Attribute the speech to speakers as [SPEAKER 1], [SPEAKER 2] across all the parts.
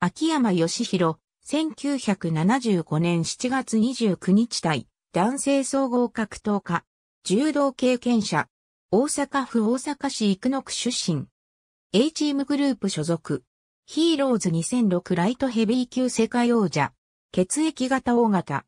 [SPEAKER 1] 秋山義弘、1975年7月29日対、男性総合格闘家、柔道経験者、大阪府大阪市生野区出身、A チームグループ所属、ヒーローズ2006ライトヘビー級世界王者、血液型大型、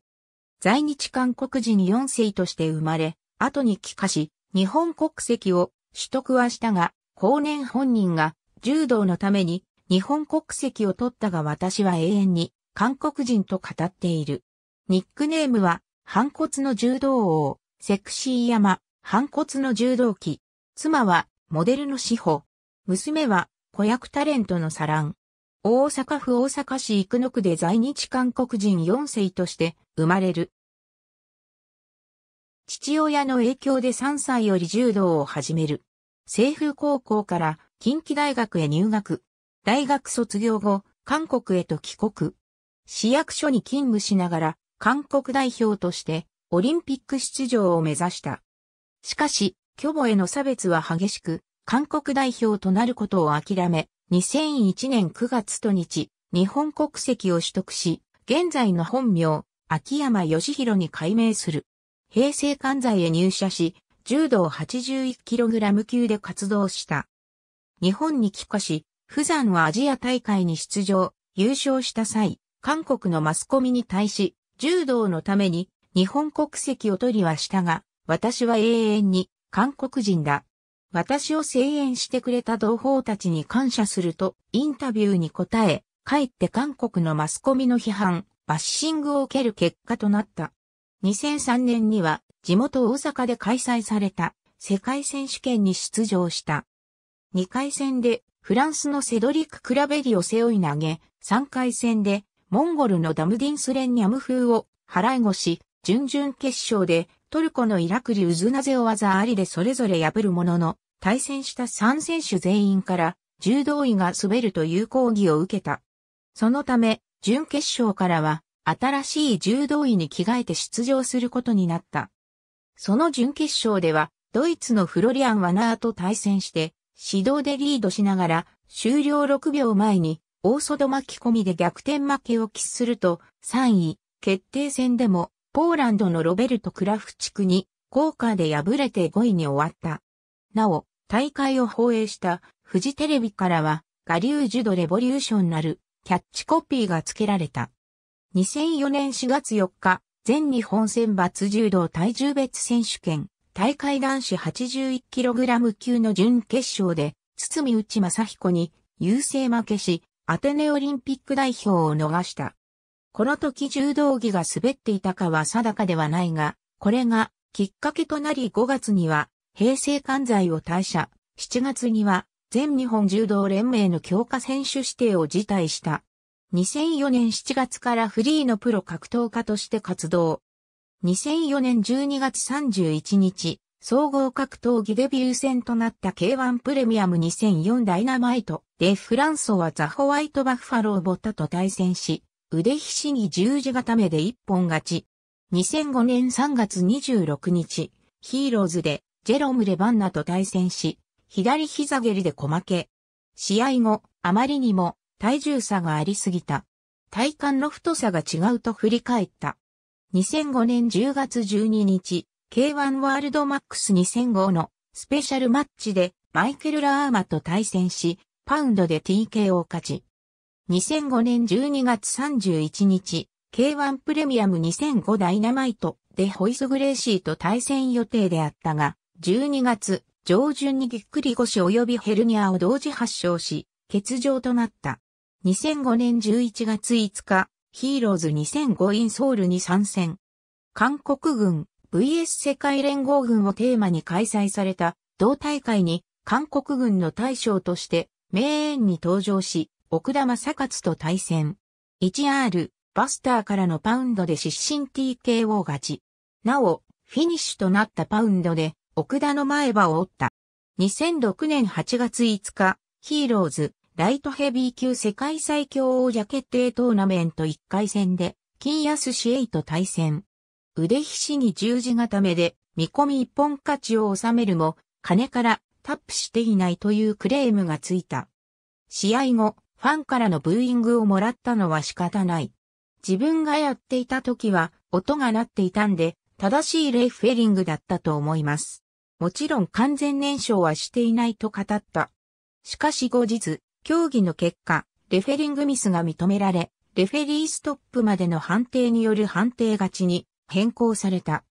[SPEAKER 1] 在日韓国人4世として生まれ、後に帰化し、日本国籍を取得はしたが、後年本人が柔道のために日本国籍を取ったが私は永遠に韓国人と語っている。ニックネームは、反骨の柔道王、セクシー山、反骨の柔道記。妻は、モデルの志保。娘は、子役タレントのサラン。大阪府大阪市生野区で在日韓国人4世として生まれる。父親の影響で3歳より柔道を始める。清風高校から近畿大学へ入学。大学卒業後、韓国へと帰国。市役所に勤務しながら、韓国代表としてオリンピック出場を目指した。しかし、巨母への差別は激しく、韓国代表となることを諦め、2001年9月と日、日本国籍を取得し、現在の本名、秋山義弘に改名する。平成関西へ入社し、柔道 81kg 級で活動した。日本に帰化し、富山はアジア大会に出場、優勝した際、韓国のマスコミに対し、柔道のために日本国籍を取りはしたが、私は永遠に韓国人だ。私を声援してくれた同胞たちに感謝するとインタビューに答え、帰って韓国のマスコミの批判、バッシングを受ける結果となった。2003年には地元大阪で開催された世界選手権に出場した。2回戦でフランスのセドリック・クラベリを背負い投げ、3回戦で、モンゴルのダムディンスレンニャム風を払い越し、準々決勝で、トルコのイラクリ・ウズナゼを技ありでそれぞれ破るものの、対戦した3選手全員から、柔道医が滑るという抗議を受けた。そのため、準決勝からは、新しい柔道医に着替えて出場することになった。その準決勝では、ドイツのフロリアン・ワナーと対戦して、指導でリードしながら、終了6秒前に、大外巻き込みで逆転負けを喫すると、3位、決定戦でも、ポーランドのロベルト・クラフチクに、効果で敗れて5位に終わった。なお、大会を放映した、フジテレビからは、ガリュージュドレボリューションなる、キャッチコピーが付けられた。2004年4月4日、全日本選抜柔道体重別選手権、大会男子 81kg 級の準決勝で、堤内正彦に優勢負けし、アテネオリンピック代表を逃した。この時柔道着が滑っていたかは定かではないが、これがきっかけとなり5月には平成関西を退社、7月には全日本柔道連盟の強化選手指定を辞退した。2004年7月からフリーのプロ格闘家として活動。2004年12月31日、総合格闘技デビュー戦となった K1 プレミアム2004ダイナマイトでフランソはザ・ホワイト・バッファロー・ボッタと対戦し、腕ひしぎ十字固めで一本勝ち。2005年3月26日、ヒーローズでジェロム・レバンナと対戦し、左膝蹴りで小負け。試合後、あまりにも体重差がありすぎた。体幹の太さが違うと振り返った。2005年10月12日、K1 ワールドマックス2005のスペシャルマッチでマイケル・ラーマと対戦し、パウンドで TK を勝ち。2005年12月31日、K1 プレミアム2005ダイナマイトでホイス・グレイシーと対戦予定であったが、12月上旬にぎっくり腰及びヘルニアを同時発症し、欠場となった。2005年11月5日、ヒーローズ2005 in ソウルに参戦。韓国軍 VS 世界連合軍をテーマに開催された同大会に韓国軍の大将として名演に登場し、奥田正勝と対戦。1R、バスターからのパウンドで失神 TKO 勝ち。なお、フィニッシュとなったパウンドで奥田の前歯を折った。2006年8月5日、ヒーローズライトヘビー級世界最強王者決定トーナメント1回戦で、金安氏エイと対戦。腕ひしぎ十字固めで、見込み一本勝ちを収めるも、金からタップしていないというクレームがついた。試合後、ファンからのブーイングをもらったのは仕方ない。自分がやっていた時は、音が鳴っていたんで、正しいレイフェリングだったと思います。もちろん完全燃焼はしていないと語った。しかし後日、競技の結果、レフェリングミスが認められ、レフェリーストップまでの判定による判定勝ちに変更された。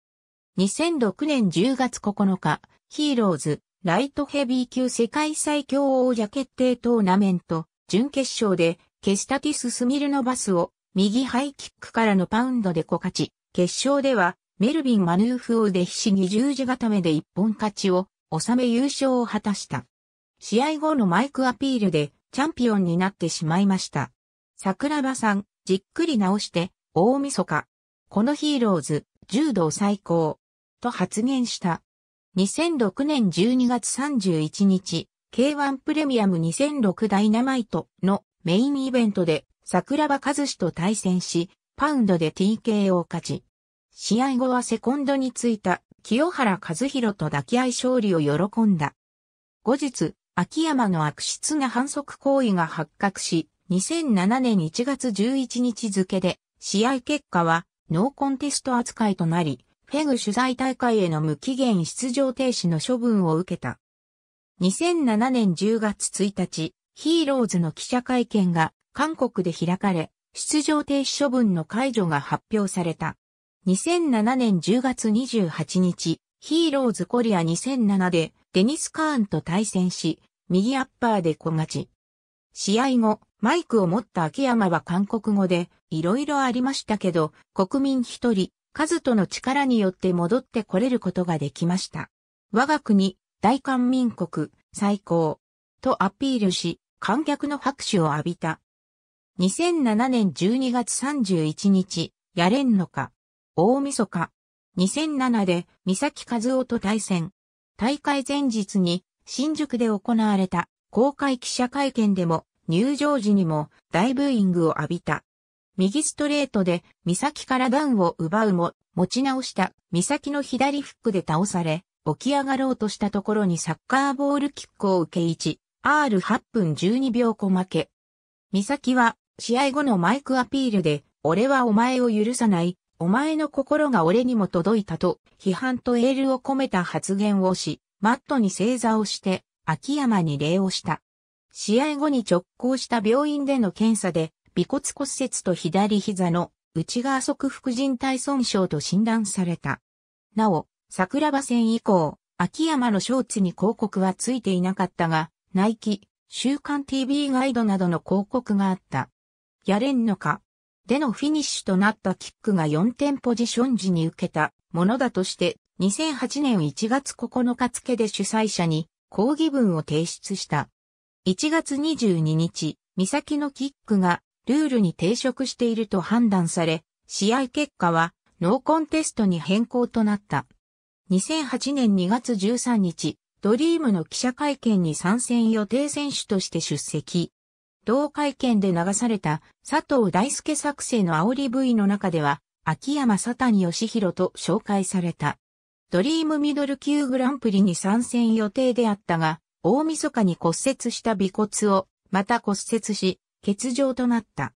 [SPEAKER 1] 2006年10月9日、ヒーローズ、ライトヘビー級世界最強王者決定トーナメント、準決勝で、ケスタティス・スミルのバスを、右ハイキックからのパウンドで小勝ち、決勝では、メルビン・マヌーフをでひしに十字固めで一本勝ちを、収め優勝を果たした。試合後のマイクアピールで、チャンピオンになってしまいました。桜庭さん、じっくり直して、大晦日。このヒーローズ、柔道最高。と発言した。2006年12月31日、K1 プレミアム2006ダイナマイトのメインイベントで桜庭和志と対戦し、パウンドで TK を勝ち。試合後はセコンドについた清原和弘と抱き合い勝利を喜んだ。後日、秋山の悪質な反則行為が発覚し、2007年1月11日付で、試合結果はノーコンテスト扱いとなり、フェグ取材大会への無期限出場停止の処分を受けた。2007年10月1日、ヒーローズの記者会見が韓国で開かれ、出場停止処分の解除が発表された。2007年10月28日、ヒーローズコリア2007でデニス・カーンと対戦し、右アッパーで小勝ち。試合後、マイクを持った秋山は韓国語で、いろいろありましたけど、国民一人、数との力によって戻ってこれることができました。我が国、大韓民国、最高。とアピールし、観客の拍手を浴びた。2007年12月31日、やれんのか。大晦日。2007で、三崎和夫と対戦。大会前日に、新宿で行われた公開記者会見でも入場時にも大ブーイングを浴びた。右ストレートで三崎からダウンを奪うも持ち直した三崎の左フックで倒され起き上がろうとしたところにサッカーボールキックを受け 1R8 分12秒小負け。三崎は試合後のマイクアピールで俺はお前を許さない。お前の心が俺にも届いたと批判とエールを込めた発言をし、マットに正座をして、秋山に礼をした。試合後に直行した病院での検査で、尾骨骨折と左膝の内側側副靭帯損傷と診断された。なお、桜庭戦以降、秋山のショーツに広告はついていなかったが、ナイキ、週刊 TV ガイドなどの広告があった。やれんのか。でのフィニッシュとなったキックが4点ポジション時に受けたものだとして2008年1月9日付で主催者に抗議文を提出した。1月22日、美咲のキックがルールに抵触していると判断され、試合結果はノーコンテストに変更となった。2008年2月13日、ドリームの記者会見に参戦予定選手として出席。同会見で流された佐藤大輔作成の煽り部位の中では、秋山佐谷義弘と紹介された。ドリームミドル級グランプリに参戦予定であったが、大晦日に骨折した尾骨を、また骨折し、欠場となった。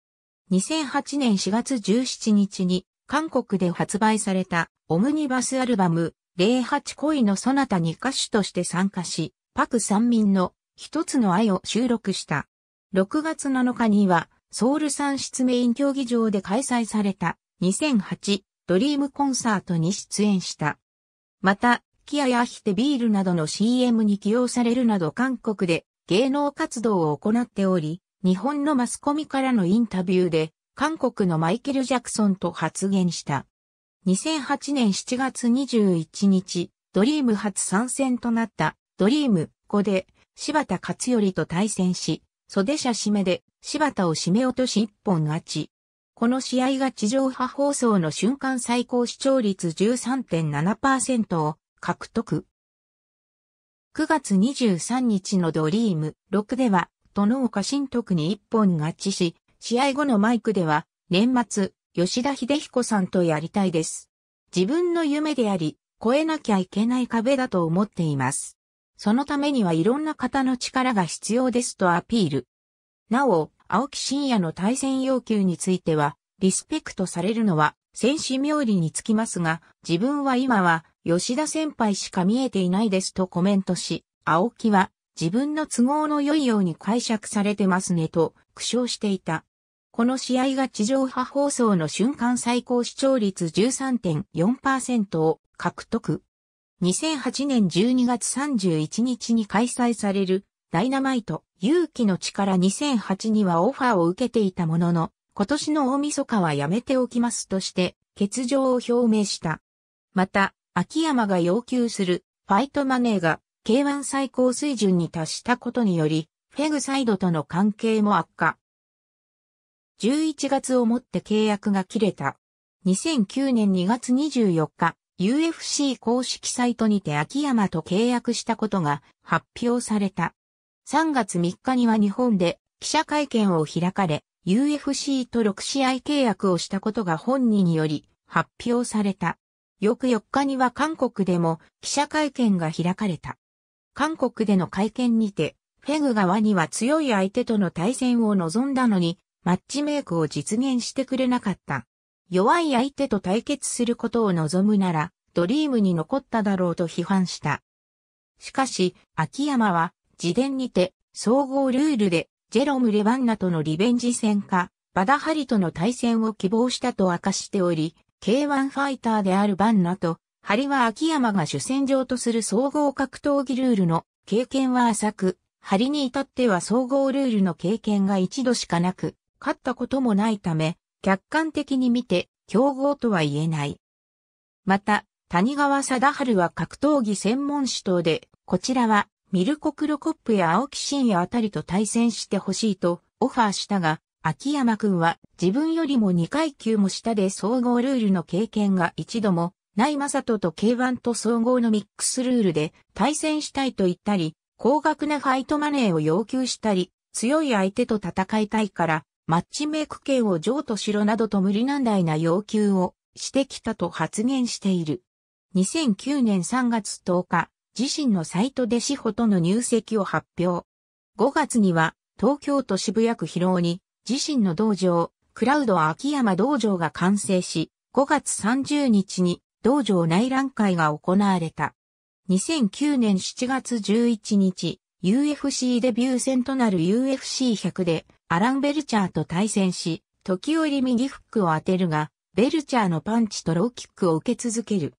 [SPEAKER 1] 2008年4月17日に、韓国で発売された、オムニバスアルバム、08恋のそなたに歌手として参加し、パク三民の一つの愛を収録した。6月7日には、ソウル産出メイン競技場で開催された2008ドリームコンサートに出演した。また、キアやヒテビールなどの CM に起用されるなど韓国で芸能活動を行っており、日本のマスコミからのインタビューで、韓国のマイケル・ジャクソンと発言した。2008年7月21日、ドリーム初参戦となったドリーム5で柴田勝頼と対戦し、袖車締めで柴田を締め落とし一本勝ち。この試合が地上波放送の瞬間最高視聴率13.7%を獲得。9月23日のドリーム6では、殿岡新徳に一本合致し、試合後のマイクでは、年末、吉田秀彦さんとやりたいです。自分の夢であり、超えなきゃいけない壁だと思っています。そのためにはいろんな方の力が必要ですとアピール。なお、青木真也の対戦要求については、リスペクトされるのは、戦士冥利につきますが、自分は今は、吉田先輩しか見えていないですとコメントし、青木は、自分の都合の良いように解釈されてますねと、苦笑していた。この試合が地上波放送の瞬間最高視聴率13.4%を獲得。2008年12月31日に開催されるダイナマイト勇気の力2008にはオファーを受けていたものの、今年の大晦日はやめておきますとして、欠場を表明した。また、秋山が要求するファイトマネーが K1 最高水準に達したことにより、フェグサイドとの関係も悪化。11月をもって契約が切れた。2009年2月24日、UFC 公式サイトにて秋山と契約したことが発表された。3月3日には日本で記者会見を開かれ、UFC と6試合契約をしたことが本人により発表された。翌4日には韓国でも記者会見が開かれた。韓国での会見にて、フェグ側には強い相手との対戦を望んだのに、マッチメイクを実現してくれなかった。弱い相手と対決することを望むなら、ドリームに残っただろうと批判した。しかし、秋山は自伝にて、総合ルールで、ジェロム・レバンナとのリベンジ戦か、バダハリとの対戦を希望したと明かしており、K1 ファイターであるバンナと、ハリは秋山が主戦場とする総合格闘技ルールの経験は浅く、ハリに至っては総合ルールの経験が一度しかなく、勝ったこともないため、客観的に見て、競合とは言えない。また、谷川貞治は格闘技専門主導で、こちらはミルコ・クロコップや青木真也あたりと対戦してほしいとオファーしたが、秋山くんは自分よりも2階級も下で総合ルールの経験が一度もない正人と K1 と総合のミックスルールで対戦したいと言ったり、高額なファイトマネーを要求したり、強い相手と戦いたいから、マッチメイク権を譲渡しろなどと無理難題な要求をしてきたと発言している。2009年3月10日、自身のサイトで志保との入籍を発表。5月には、東京都渋谷区広尾に、自身の道場、クラウド秋山道場が完成し、5月30日に道場内覧会が行われた。2009年7月11日、UFC デビュー戦となる UFC100 でアラン・ベルチャーと対戦し、時折右フックを当てるが、ベルチャーのパンチとローキックを受け続ける。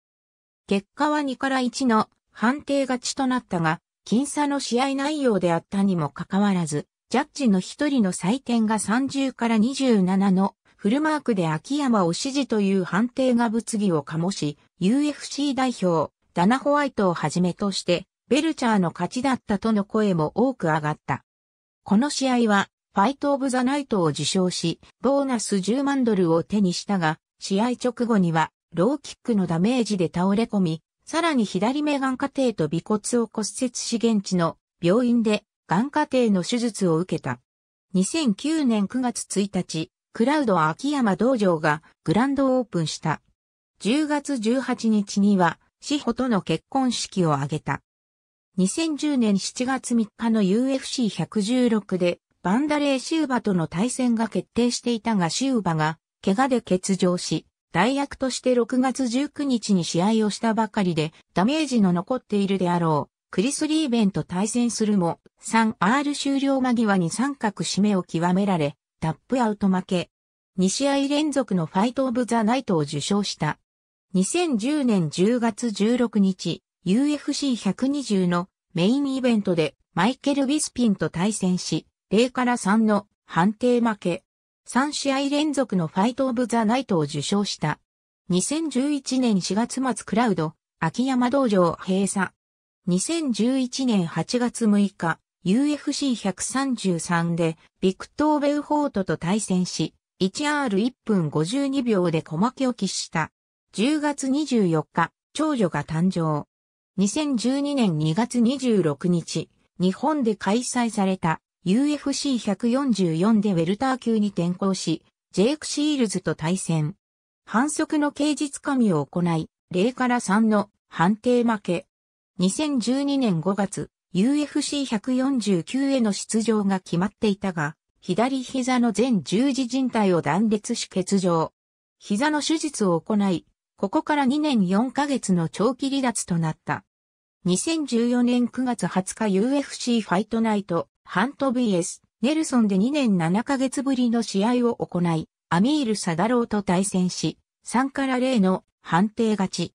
[SPEAKER 1] 結果は2から1の判定勝ちとなったが、僅差の試合内容であったにもかかわらず、ジャッジの一人の採点が30から27のフルマークで秋山を支持という判定が物議を醸し、UFC 代表、ダナ・ホワイトをはじめとして、ベルチャーの勝ちだったとの声も多く上がった。この試合は、ファイト・オブ・ザ・ナイトを受賞し、ボーナス10万ドルを手にしたが、試合直後には、ローキックのダメージで倒れ込み、さらに左目眼下底と尾骨を骨折し現地の病院で眼下底の手術を受けた。2009年9月1日、クラウド秋山道場がグランドオープンした。10月18日には、志保との結婚式を挙げた。2010年7月3日の UFC116 で、バンダレーシウバとの対戦が決定していたがシウバが、怪我で欠場し、代役として6月19日に試合をしたばかりで、ダメージの残っているであろう。クリス・リーベンと対戦するも、3R 終了間際に三角締めを極められ、タップアウト負け。2試合連続のファイト・オブ・ザ・ナイトを受賞した。2010年10月16日、UFC120 のメインイベントでマイケル・ビスピンと対戦し、0から3の判定負け。3試合連続のファイト・オブ・ザ・ナイトを受賞した。2011年4月末クラウド、秋山道場閉鎖。2011年8月6日、UFC133 でビクトー・ベウホートと対戦し、1R1 分52秒で小負けを喫した。10月24日、長女が誕生。2012年2月26日、日本で開催された UFC144 でウェルター級に転向し、ジェイク・シールズと対戦。反則の刑事つかみを行い、0から3の判定負け。2012年5月、UFC149 への出場が決まっていたが、左膝の全十字靭帯を断裂し欠場。膝の手術を行い、ここから2年4ヶ月の長期離脱となった。2014年9月20日 UFC ファイトナイトハント VS ネルソンで2年7ヶ月ぶりの試合を行い、アミール・サダローと対戦し、3から0の判定勝ち。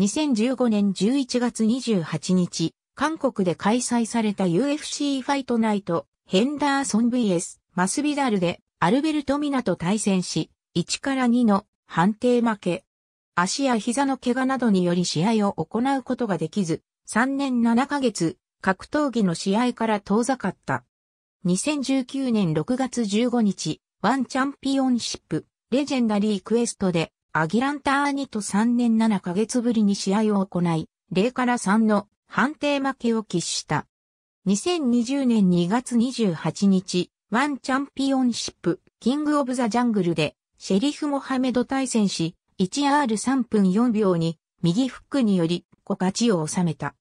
[SPEAKER 1] 2015年11月28日、韓国で開催された UFC ファイトナイト、ヘンダーソン VS マスビダルでアルベルト・ミナと対戦し、1から2の判定負け。足や膝の怪我などにより試合を行うことができず、3年7ヶ月格闘技の試合から遠ざかった。2019年6月15日、ワンチャンピオンシップ、レジェンダリークエストで、アギランターニと3年7ヶ月ぶりに試合を行い、0から3の判定負けを喫した。2020年2月28日、ワンチャンピオンシップ、キングオブザジャングルで、シェリフ・モハメド対戦し、1R3 分4秒に、右フックにより、5勝ちを収めた。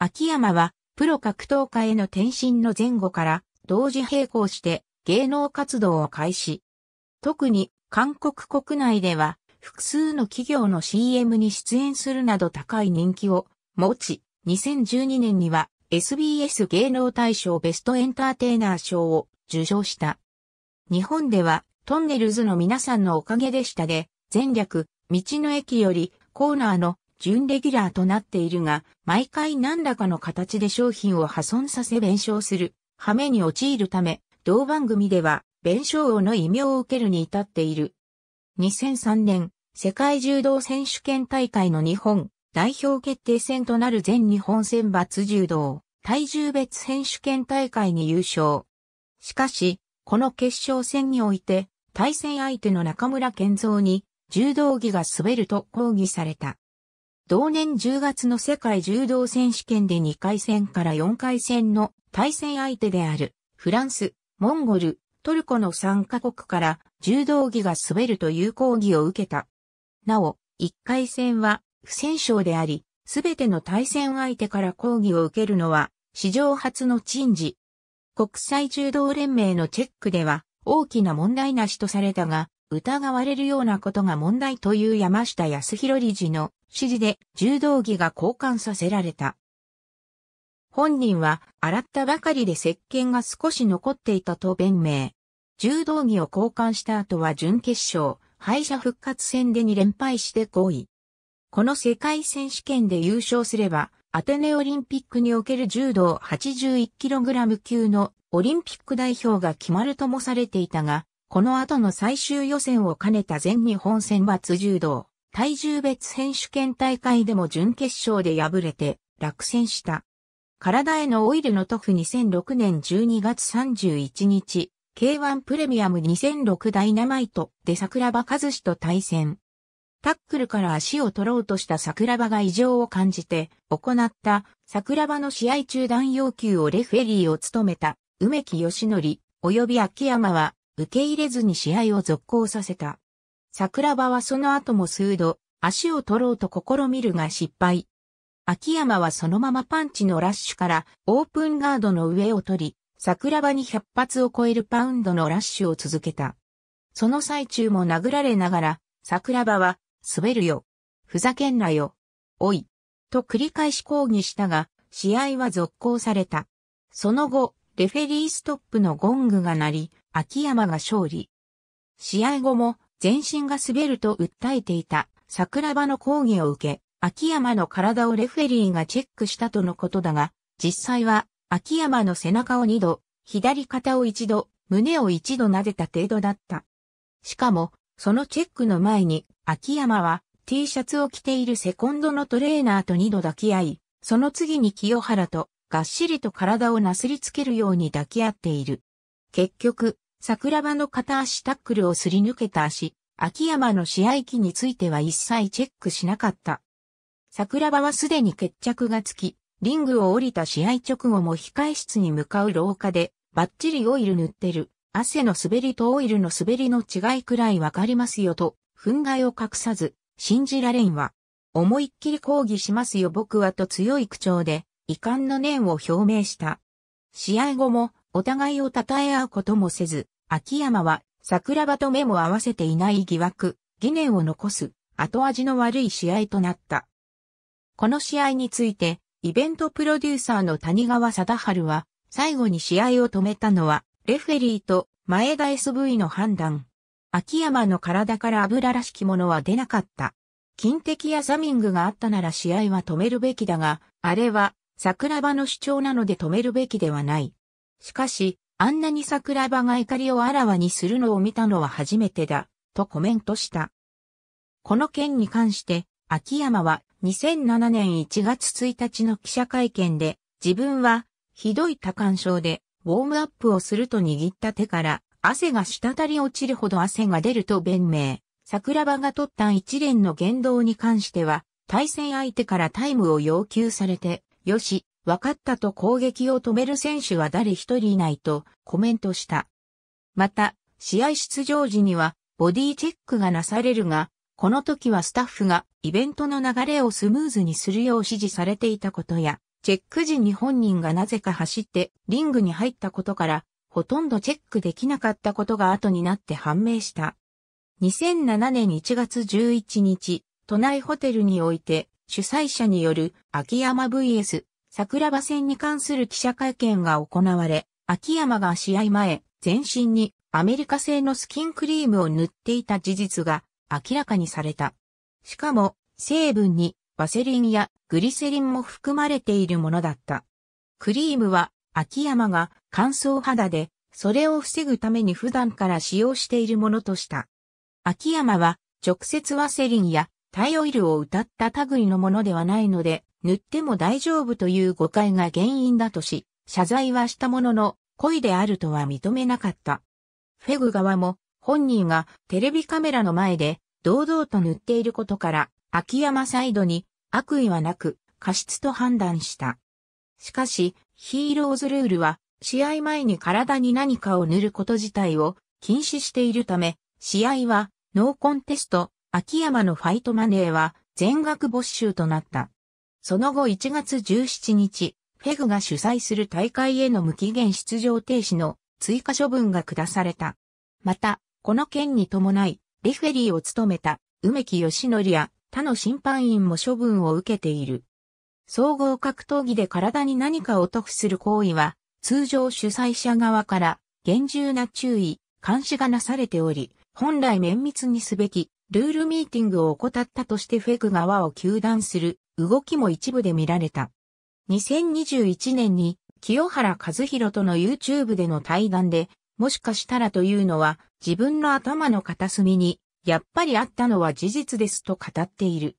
[SPEAKER 1] 秋山は、プロ格闘家への転身の前後から同時並行して芸能活動を開始。特に韓国国内では複数の企業の CM に出演するなど高い人気を持ち、2012年には SBS 芸能大賞ベストエンターテイナー賞を受賞した。日本ではトンネルズの皆さんのおかげでしたで、全略、道の駅よりコーナーの準レギュラーとなっているが、毎回何らかの形で商品を破損させ弁償する、羽目に陥るため、同番組では、弁償王の異名を受けるに至っている。2003年、世界柔道選手権大会の日本代表決定戦となる全日本選抜柔道体重別選手権大会に優勝。しかし、この決勝戦において対戦相手の中村健三に柔道着が滑ると抗議された。同年10月の世界柔道選手権で2回戦から4回戦の対戦相手であるフランス、モンゴル、トルコの3カ国から柔道着が滑るという抗議を受けた。なお、1回戦は不戦勝であり、すべての対戦相手から抗議を受けるのは史上初の陳事。国際柔道連盟のチェックでは大きな問題なしとされたが、疑われるようなことが問題という山下康弘理事の指示で柔道着が交換させられた。本人は洗ったばかりで石鹸が少し残っていたと弁明。柔道着を交換した後は準決勝、敗者復活戦で2連敗して5位。この世界選手権で優勝すれば、アテネオリンピックにおける柔道 81kg 級のオリンピック代表が決まるともされていたが、この後の最終予選を兼ねた全日本選抜柔道、体重別選手権大会でも準決勝で敗れて落選した。体へのオイルの塗布2006年12月31日、K1 プレミアム2006ダイナマイトで桜庭和志と対戦。タックルから足を取ろうとした桜庭が異常を感じて、行った桜庭の試合中断要求をレフェリーを務めた梅木義則及び秋山は受け入れずに試合を続行させた。桜庭はその後も数度、足を取ろうと試みるが失敗。秋山はそのままパンチのラッシュからオープンガードの上を取り、桜庭に100発を超えるパウンドのラッシュを続けた。その最中も殴られながら、桜庭は、滑るよ。ふざけんなよ。おい。と繰り返し抗議したが、試合は続行された。その後、レフェリーストップのゴングが鳴り、秋山が勝利。試合後も全身が滑ると訴えていた桜庭の抗議を受け、秋山の体をレフェリーがチェックしたとのことだが、実際は秋山の背中を二度、左肩を一度、胸を一度撫でた程度だった。しかも、そのチェックの前に、秋山は T シャツを着ているセコンドのトレーナーと二度抱き合い、その次に清原とがっしりと体をなすりつけるように抱き合っている。結局、桜庭の片足タックルをすり抜けた足、秋山の試合機については一切チェックしなかった。桜庭はすでに決着がつき、リングを降りた試合直後も控室に向かう廊下で、バッチリオイル塗ってる、汗の滑りとオイルの滑りの違いくらいわかりますよと、憤慨を隠さず、信じられんわ。思いっきり抗議しますよ僕はと強い口調で、遺憾の念を表明した。試合後もお互いを称え合うこともせず、秋山は桜庭と目も合わせていない疑惑、疑念を残す後味の悪い試合となった。この試合について、イベントプロデューサーの谷川貞治は、最後に試合を止めたのは、レフェリーと前田 SV の判断。秋山の体から油らしきものは出なかった。金的やザミングがあったなら試合は止めるべきだが、あれは桜庭の主張なので止めるべきではない。しかし、あんなに桜庭が怒りをあらわにするのを見たのは初めてだ、とコメントした。この件に関して、秋山は2007年1月1日の記者会見で、自分は、ひどい多感症で、ウォームアップをすると握った手から、汗が滴り落ちるほど汗が出ると弁明。桜庭が取った一連の言動に関しては、対戦相手からタイムを要求されて、よし、わかったと攻撃を止める選手は誰一人いないとコメントした。また、試合出場時にはボディチェックがなされるが、この時はスタッフがイベントの流れをスムーズにするよう指示されていたことや、チェック時に本人がなぜか走ってリングに入ったことから、ほとんどチェックできなかったことが後になって判明した。2007年1月11日、都内ホテルにおいて主催者による秋山 VS 桜庭戦に関する記者会見が行われ、秋山が試合前、全身にアメリカ製のスキンクリームを塗っていた事実が明らかにされた。しかも、成分にワセリンやグリセリンも含まれているものだった。クリームは秋山が乾燥肌で、それを防ぐために普段から使用しているものとした。秋山は直接ワセリンやタイオイルを歌った類のものではないので、塗っても大丈夫という誤解が原因だとし、謝罪はしたものの、故意であるとは認めなかった。フェグ側も、本人がテレビカメラの前で、堂々と塗っていることから、秋山サイドに悪意はなく過失と判断した。しかし、ヒーローズルールは、試合前に体に何かを塗ること自体を禁止しているため、試合はノーコンテスト秋山のファイトマネーは全額没収となった。その後1月17日、フェグが主催する大会への無期限出場停止の追加処分が下された。また、この件に伴い、レフェリーを務めた梅木義則や他の審判員も処分を受けている。総合格闘技で体に何かを得する行為は、通常主催者側から厳重な注意、監視がなされており、本来綿密にすべきルールミーティングを怠ったとしてフェグ側を糾弾する動きも一部で見られた。2021年に清原和博との YouTube での対談で、もしかしたらというのは自分の頭の片隅に、やっぱりあったのは事実ですと語っている。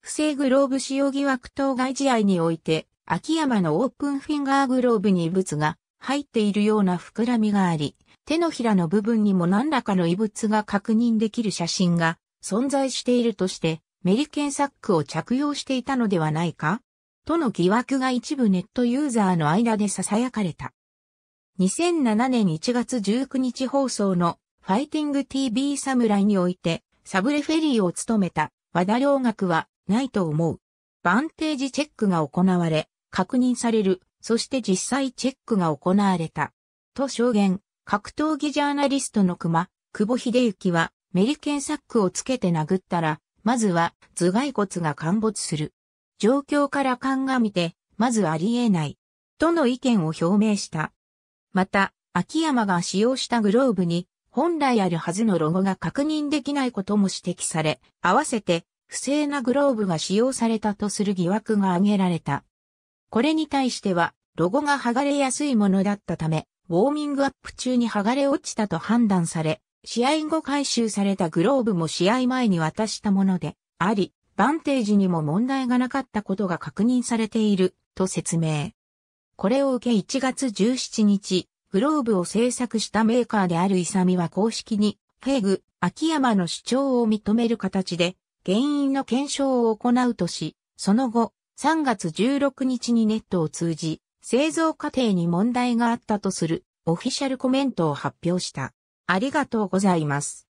[SPEAKER 1] 不正グローブ使用疑惑当該試合において、秋山のオープンフィンガーグローブに異物が入っているような膨らみがあり、手のひらの部分にも何らかの異物が確認できる写真が存在しているとして、メリケンサックを着用していたのではないかとの疑惑が一部ネットユーザーの間で囁かれた。2007年1月19日放送のファイティング TV サムライにおいてサブレフェリーを務めた和田良学はないと思う。バンテージチェックが行われ、確認される、そして実際チェックが行われた。と証言。格闘技ジャーナリストの熊、久保秀幸は、メリケンサックをつけて殴ったら、まずは頭蓋骨が陥没する。状況から鑑みて、まずありえない。との意見を表明した。また、秋山が使用したグローブに、本来あるはずのロゴが確認できないことも指摘され、合わせて、不正なグローブが使用されたとする疑惑が挙げられた。これに対しては、ロゴが剥がれやすいものだったため、ウォーミングアップ中に剥がれ落ちたと判断され、試合後回収されたグローブも試合前に渡したもので、あり、バンテージにも問題がなかったことが確認されている、と説明。これを受け1月17日、グローブを製作したメーカーであるイサミは公式に、フェグ、秋山の主張を認める形で、原因の検証を行うとし、その後、3月16日にネットを通じ、製造過程に問題があったとするオフィシャルコメントを発表した。ありがとうございます。